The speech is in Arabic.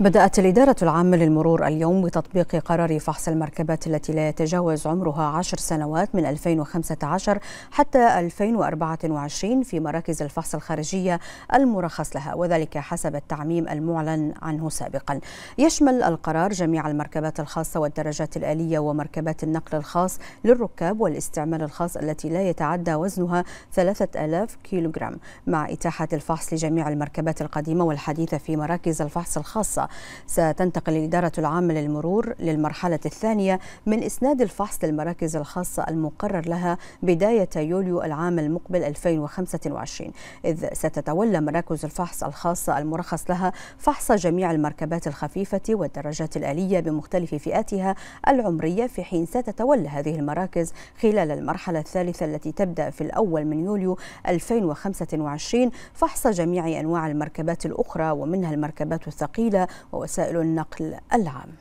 بدأت الإدارة العامة للمرور اليوم بتطبيق قرار فحص المركبات التي لا يتجاوز عمرها عشر سنوات من 2015 حتى 2024 في مراكز الفحص الخارجية المرخص لها وذلك حسب التعميم المعلن عنه سابقا يشمل القرار جميع المركبات الخاصة والدرجات الآلية ومركبات النقل الخاص للركاب والاستعمال الخاص التي لا يتعدى وزنها 3000 كيلوغرام مع إتاحة الفحص لجميع المركبات القديمة والحديثة في مراكز الفحص الخاصة ستنتقل الإدارة العامة للمرور للمرحلة الثانية من إسناد الفحص للمراكز الخاصة المقرر لها بداية يوليو العام المقبل 2025 إذ ستتولى مراكز الفحص الخاصة المرخص لها فحص جميع المركبات الخفيفة والدراجات الآلية بمختلف فئاتها العمرية في حين ستتولى هذه المراكز خلال المرحلة الثالثة التي تبدأ في الأول من يوليو 2025 فحص جميع أنواع المركبات الأخرى ومنها المركبات الثقيلة ووسائل النقل العام